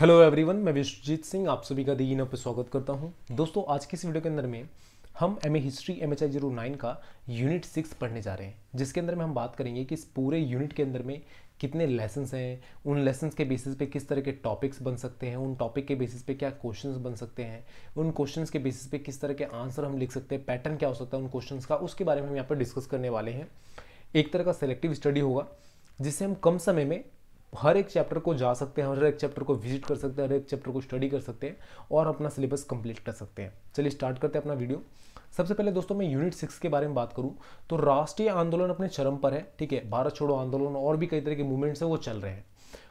hello everyone मैं विश्वजीत सिंह आप सभी का दिन पर स्वागत करता हूं दोस्तों आज की इस वीडियो के अंदर में हम M A history M H I zero nine का यूनिट सिक्स पढ़ने जा रहे हैं जिसके अंदर में हम बात करेंगे कि इस पूरे यूनिट के अंदर में कितने लेसन्स हैं उन लेसन्स के बेसिस पे किस तरह के टॉपिक्स बन सकते हैं उन टॉपिक के बेसिस पे क्या क्वेश्चंस बन सकते हैं उन क्वेश्चंस के बेसिस पे किस तरह के आंसर हम लिख सकते हैं पैटर्न क्या हो सकता है उन क्वेश्चंस का उसके बारे में हम यहाँ पर डिस्कस करने वाले हैं एक तरह का सेलेक्टिव स्टडी होगा जिससे हम कम समय में हर एक चैप्टर को जा सकते हैं हर एक चैप्टर को विजिट कर सकते हैं हर एक चैप्टर को स्टडी कर सकते हैं और अपना सिलेबस कंप्लीट कर सकते हैं चलिए स्टार्ट करते हैं अपना वीडियो सबसे पहले दोस्तों मैं यूनिट सिक्स के बारे में बात करूं तो राष्ट्रीय आंदोलन अपने चरम पर है ठीक है भारत छोड़ो आंदोलन और भी कई तरह के मूवमेंट्स हैं वो चल रहे हैं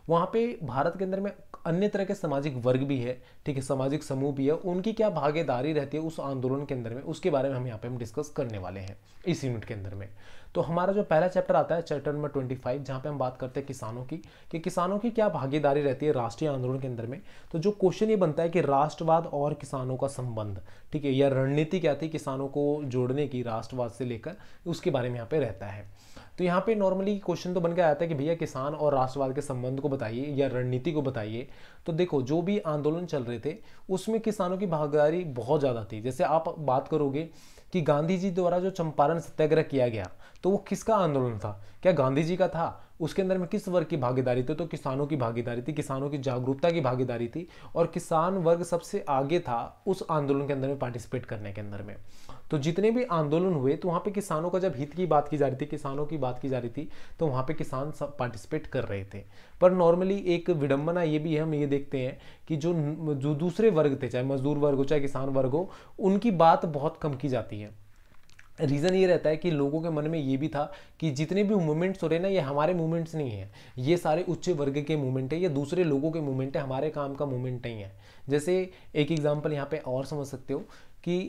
वहाँ पे भारत के अंदर में अन्य तरह के सामाजिक वर्ग भी है ठीक है सामाजिक समूह भी है उनकी क्या भागीदारी रहती है उस आंदोलन के अंदर में उसके बारे में हम यहाँ पे हम डिस्कस करने वाले हैं इस यूनिट के अंदर में तो हमारा जो पहला चैप्टर आता है चैप्टर नंबर ट्वेंटी फाइव जहाँ पे हम बात करते हैं किसानों की कि किसानों की क्या भागीदारी रहती है राष्ट्रीय आंदोलन के अंदर में तो जो क्वेश्चन ये बनता है कि राष्ट्रवाद और किसानों का संबंध ठीक है या रणनीति क्या थी किसानों को जोड़ने की राष्ट्रवाद से लेकर उसके बारे में यहाँ पे रहता है तो यहाँ पे नॉर्मली क्वेश्चन तो बन के आता है कि भैया किसान और राष्ट्रवाद के संबंध को बताइए या रणनीति को बताइए तो देखो जो भी आंदोलन चल रहे थे उसमें किसानों की भागीदारी बहुत ज़्यादा थी जैसे आप बात करोगे कि गांधी जी द्वारा जो चंपारण सत्याग्रह किया गया तो वो किसका आंदोलन था क्या गांधी जी का था उसके अंदर में किस वर्ग की भागीदारी थी तो किसानों की भागीदारी थी किसानों की जागरूकता की भागीदारी थी और किसान वर्ग सबसे आगे था उस आंदोलन के अंदर में पार्टिसिपेट करने के अंदर में तो जितने भी आंदोलन हुए तो वहाँ पे किसानों का जब हित की बात की जा रही थी किसानों की बात की जा रही थी तो वहाँ पे किसान सब पार्टिसिपेट कर रहे थे पर नॉर्मली एक विडंबना ये भी है हम ये देखते हैं कि जो जो दूसरे वर्ग थे चाहे मजदूर वर्ग हो चाहे किसान वर्ग हो उनकी बात बहुत कम की जाती है रीज़न ये रहता है कि लोगों के मन में ये भी था कि जितने भी मूवमेंट्स हो रहे हैं ना ये हमारे मूवमेंट्स नहीं हैं ये सारे उच्च वर्ग के मूवमेंट हैं ये दूसरे लोगों के मूवमेंट है हमारे काम का मूवमेंट नहीं है जैसे एक एग्जाम्पल यहाँ पे और समझ सकते हो कि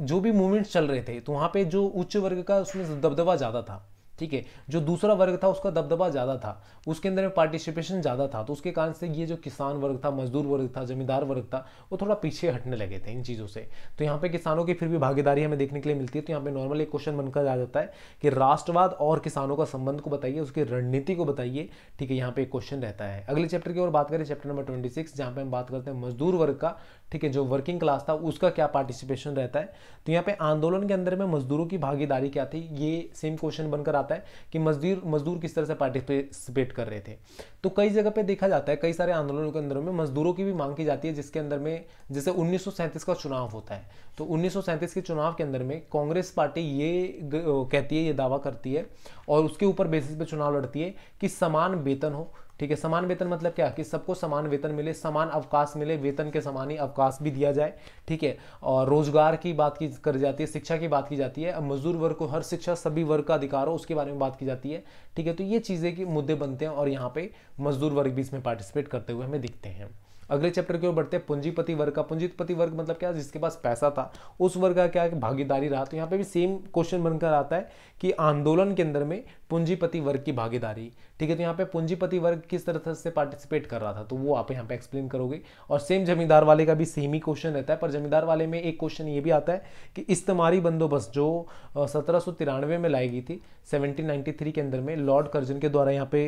जो भी मूवमेंट्स चल रहे थे तो वहाँ पर जो उच्च वर्ग का उसमें दबदबा ज़्यादा था ठीक है जो दूसरा वर्ग था उसका दबदबा ज़्यादा था उसके अंदर में पार्टिसिपेशन ज़्यादा था तो उसके कारण से ये जो किसान वर्ग था मजदूर वर्ग था जमींदार वर्ग था वो थोड़ा पीछे हटने लगे थे इन चीज़ों से तो यहाँ पे किसानों की फिर भी भागीदारी हमें देखने के लिए मिलती है तो यहाँ पे नॉर्मल एक क्वेश्चन बनकर आ जाता है कि राष्ट्रवाद और किसानों का संबंध को बताइए उसकी रणनीति को बताइए ठीक है यहाँ पे एक क्वेश्चन रहता है अगले चैप्टर की और बात करें चैप्टर नंबर ट्वेंटी सिक्स जहाँ पे हम बात करते हैं मजदूर वर्ग का ठीक है जो वर्किंग क्लास था उसका क्या पार्टिसिपेशन रहता है तो यहाँ पे आंदोलन के अंदर में मजदूरों की भागीदारी क्या थी ये सेम क्वेश्चन बनकर आता आता है कि मजदूर मजदूर किस तरह से पार्टिसिपेट कर रहे थे तो कई जगह पे देखा जाता है कई सारे आंदोलनों के अंदर में मजदूरों की भी मांग की जाती है जिसके अंदर में जैसे उन्नीस का चुनाव होता है तो उन्नीस के चुनाव के अंदर में कांग्रेस पार्टी ये कहती है ये दावा करती है और उसके ऊपर बेसिस पे चुनाव लड़ती है कि समान वेतन हो ठीक है समान वेतन मतलब क्या कि सबको समान वेतन मिले समान अवकाश मिले वेतन के समान ही अवकाश भी दिया जाए ठीक है और रोजगार की बात की कर जाती है शिक्षा की बात की जाती है मजदूर वर्ग को हर शिक्षा सभी वर्ग का अधिकार हो उसके बारे में बात की जाती है ठीक है तो ये चीज़ें के मुद्दे बनते हैं और यहाँ पे मजदूर वर्ग भी इसमें पार्टिसिपेट करते हुए हमें दिखते हैं अगले चैप्टर की ओर बढ़ते हैं पूंजीपति वर्ग का पूंजीपति वर्ग मतलब क्या जिसके पास पैसा था उस वर्ग का क्या भागीदारी रहा तो यहाँ पे भी सेम क्वेश्चन बनकर आता है कि आंदोलन के अंदर में पूंजीपति वर्ग की भागीदारी ठीक है तो यहाँ पे पूंजीपति वर्ग किस तरह से पार्टिसिपेट कर रहा था तो वो आप यहाँ पे एक्सप्लेन करोगे और सेम जमींदार वाले का भी सेम ही क्वेश्चन रहता है पर जमींदार वाले में एक क्वेश्चन ये भी आता है कि इस्तेमारी बंदोबस्त जो सत्रह में लाई गई थी सेवनटीन के अंदर में लॉर्ड कर्जन के द्वारा यहाँ पे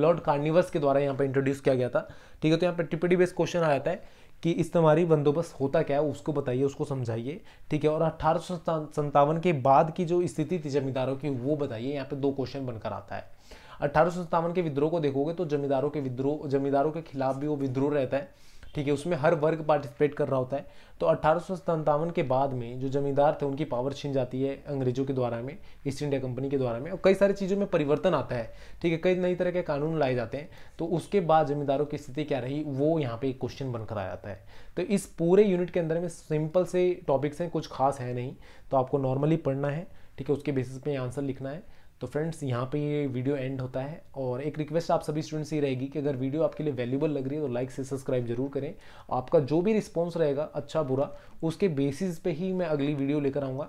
लॉर्ड कार्निवर्स के द्वारा यहाँ पे इंट्रोड्यूस किया गया था ठीक है तो यहाँ पे टिप्पणी बेस्ड क्वेश्चन आ जाता है कि तुम्हारी बंदोबस्त होता क्या है उसको बताइए उसको समझाइए ठीक है और अठारह के बाद की जो स्थिति थी जमींदारों की वो बताइए यहाँ पे दो क्वेश्चन बनकर आता है अठारह के विद्रोह को देखोगे तो जमींदारों के विद्रोह जमींदारों के खिलाफ भी वो विद्रोह रहता है ठीक है उसमें हर वर्ग पार्टिसिपेट कर रहा होता है तो अट्ठारह के बाद में जो जमींदार थे उनकी पावर छीन जाती है अंग्रेजों के द्वारा में ईस्ट इंडिया कंपनी के द्वारा में और कई सारी चीज़ों में परिवर्तन आता है ठीक है कई नई तरह के कानून लाए जाते हैं तो उसके बाद जमींदारों की स्थिति क्या रही वो यहाँ पे एक क्वेश्चन बनकर आ जाता है तो इस पूरे यूनिट के अंदर में सिंपल से टॉपिक्स हैं कुछ खास है नहीं तो आपको नॉर्मली पढ़ना है ठीक है उसके बेसिस पे आंसर लिखना है तो फ्रेंड्स यहाँ पे ये वीडियो एंड होता है और एक रिक्वेस्ट आप सभी स्टूडेंट्स ये रहेगी कि अगर वीडियो आपके लिए वैल्यूबल लग रही है तो लाइक से सब्सक्राइब जरूर करें आपका जो भी रिस्पॉन्स रहेगा अच्छा बुरा उसके बेसिस पे ही मैं अगली वीडियो लेकर आऊँगा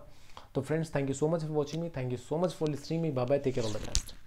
तो friends thank you so much for watching me thank you so much for listening me bye take care all the best